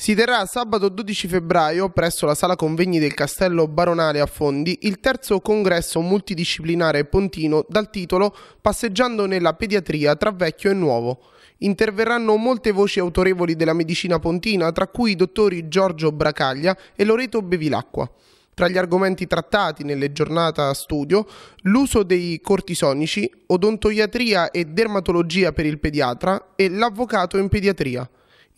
Si terrà sabato 12 febbraio presso la sala convegni del Castello Baronale a Fondi il terzo congresso multidisciplinare pontino dal titolo Passeggiando nella pediatria tra vecchio e nuovo. Interverranno molte voci autorevoli della medicina pontina, tra cui i dottori Giorgio Bracaglia e Loreto Bevilacqua. Tra gli argomenti trattati nelle giornate studio, l'uso dei cortisonici, odontoiatria e dermatologia per il pediatra e l'avvocato in pediatria.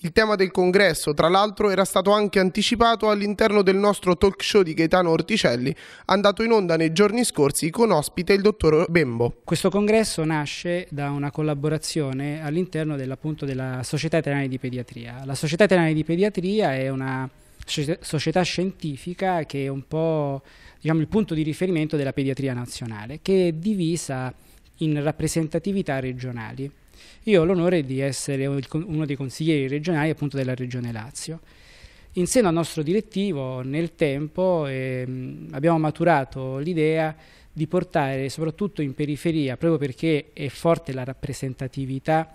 Il tema del congresso, tra l'altro, era stato anche anticipato all'interno del nostro talk show di Gaetano Orticelli, andato in onda nei giorni scorsi con ospite il dottor Bembo. Questo congresso nasce da una collaborazione all'interno dell della Società Italiana di Pediatria. La Società Italiana di Pediatria è una società scientifica che è un po' diciamo, il punto di riferimento della pediatria nazionale, che è divisa in rappresentatività regionali. Io ho l'onore di essere uno dei consiglieri regionali appunto della Regione Lazio. In seno al nostro direttivo, nel tempo, ehm, abbiamo maturato l'idea di portare soprattutto in periferia, proprio perché è forte la rappresentatività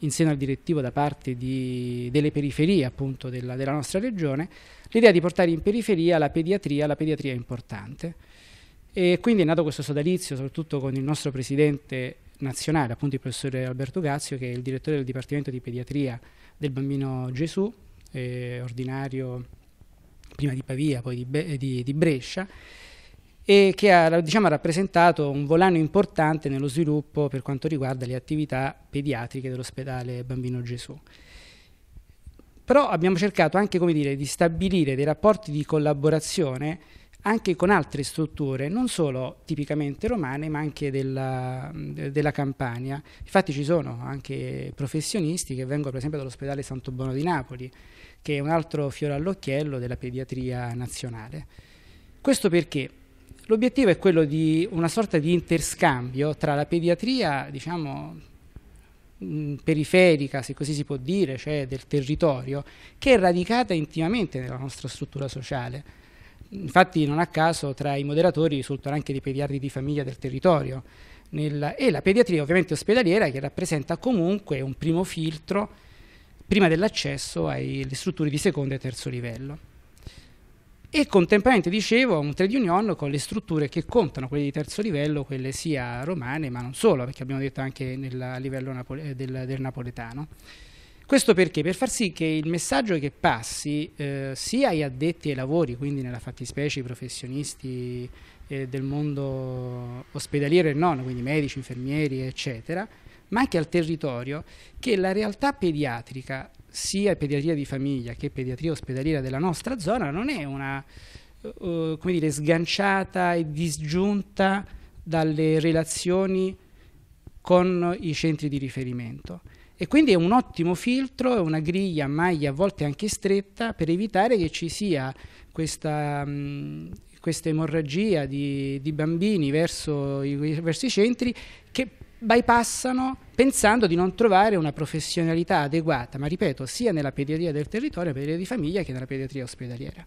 in seno al direttivo da parte di, delle periferie appunto della, della, nostra regione, l'idea di portare in periferia la pediatria, la pediatria è importante. E quindi è nato questo sodalizio, soprattutto con il nostro presidente nazionale, appunto il professore Alberto Gazio, che è il direttore del Dipartimento di Pediatria del Bambino Gesù, eh, ordinario prima di Pavia, poi di, Be- eh, di, di Brescia, e che ha diciamo, rappresentato un volano importante nello sviluppo per quanto riguarda le attività pediatriche dell'ospedale Bambino Gesù. Però abbiamo cercato anche dire, di stabilire dei rapporti di collaborazione anche con altre strutture, non solo tipicamente romane, ma anche della, mm, della Campania. Infatti ci sono anche professionisti che vengono per esempio dall'ospedale Santo Bono di Napoli, che è un altro fiore all'occhiello della pediatria nazionale. Questo perché l'obiettivo è quello di una sorta di interscambio tra la pediatria, diciamo, mm, periferica, se così si può dire, cioè del territorio, che è radicata intimamente nella nostra struttura sociale Infatti non a caso tra i moderatori risultano anche dei pediatri di famiglia del territorio nel, e la pediatria ovviamente ospedaliera che rappresenta comunque un primo filtro prima dell'accesso alle strutture di secondo e terzo livello. E contemporaneamente, dicevo, un trade union con le strutture che contano, quelle di terzo livello, quelle sia romane, ma non solo, perché abbiamo detto anche nel, a livello napole, del, del napoletano. Questo perché? Per far sì che il messaggio che passi eh, sia agli addetti ai lavori, quindi nella fattispecie i professionisti eh, del mondo ospedaliero e non, quindi medici, infermieri, eccetera, ma anche al territorio, che la realtà pediatrica, sia pediatria di famiglia che pediatria ospedaliera della nostra zona, non è una, eh, eh dire, sganciata e disgiunta dalle relazioni con i centri di riferimento e quindi è un ottimo filtro, è una griglia a maglia a volte anche stretta per evitare che ci sia questa, mh, questa emorragia di, di bambini verso i, verso i centri che bypassano pensando di non trovare una professionalità adeguata, ma ripeto, sia nella pediatria del territorio, nella pediatria di famiglia che nella pediatria ospedaliera.